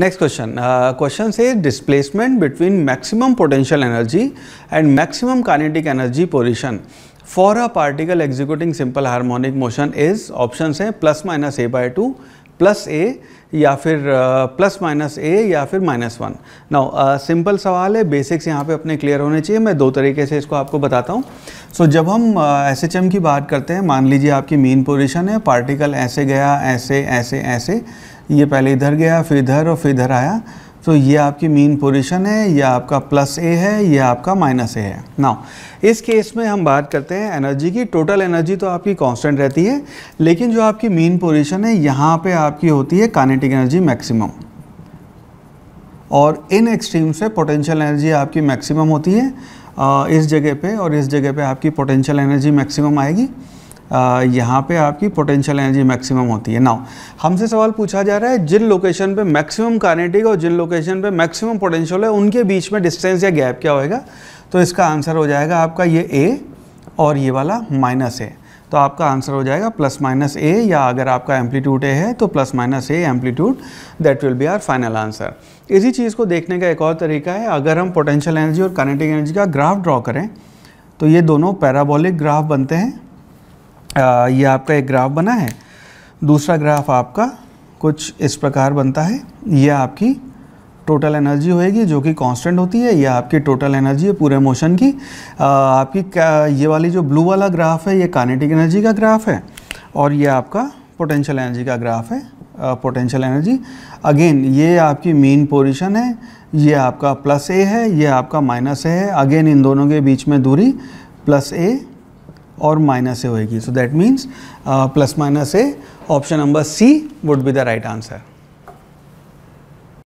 next question question से displacement between maximum potential energy and maximum kinetic energy position for a particle executing simple harmonic motion is option है plus minus A by two plus A या फिर plus minus ए या फिर minus one now simple सवाल है basics यहाँ पे अपने क्लियर होने चाहिए मैं दो तरीके से इसको आपको बताता हूँ सो so, जब हम एस uh, की बात करते हैं मान लीजिए आपकी मेन पोजिशन है पार्टिकल ऐसे गया ऐसे ऐसे, ऐसे ये पहले इधर गया फिर इधर और फिर इधर आया तो ये आपकी मीन पोजिशन है या आपका प्लस ए है या आपका माइनस ए है ना इस केस में हम बात करते हैं एनर्जी की टोटल एनर्जी तो आपकी कांस्टेंट रहती है लेकिन जो आपकी मीन पोजिशन है यहाँ पे आपकी होती है काइनेटिक एनर्जी मैक्सिमम और इन एक्सट्रीम से पोटेंशियल एनर्जी आपकी मैक्सिमम होती है इस जगह पर और इस जगह पर आपकी पोटेंशियल एनर्जी मैक्सिमम आएगी यहाँ पे आपकी पोटेंशियल एनर्जी मैक्सिमम होती है नाउ हमसे सवाल पूछा जा रहा है जिन लोकेशन पे मैक्सिमम कानेटिक और जिन लोकेशन पे मैक्सिमम पोटेंशियल है उनके बीच में डिस्टेंस या गैप क्या होएगा तो इसका आंसर हो जाएगा आपका ये ए और ये वाला माइनस ए तो आपका आंसर हो जाएगा प्लस माइनस ए या अगर आपका एम्पलीट्यूड ए है तो plus minus A amplitude that will be our final answer इसी चीज़ को देखने का एक और तरीका है अगर हम पोटेंशियल एनर्जी और कानेटिक एनर्जी का ग्राफ ड्रॉ करें तो ये दोनों पैराबॉलिक ग्राफ बनते हैं ये आपका एक ग्राफ बना है दूसरा ग्राफ आपका कुछ इस प्रकार बनता है ये आपकी टोटल एनर्जी होएगी जो कि कांस्टेंट होती है यह आपकी टोटल एनर्जी है पूरे मोशन की आपकी ये वाली जो ब्लू वाला ग्राफ है ये कानेटिक एनर्जी का ग्राफ है और ये आपका पोटेंशियल एनर्जी का ग्राफ है पोटेंशियल एनर्जी अगेन ये आपकी मेन पोजिशन है ये आपका प्लस ए है ये आपका माइनस ए है अगेन इन दोनों के बीच में दूरी प्लस ए और माइनस ए होएगी so that means plus minus A option number C would be the right answer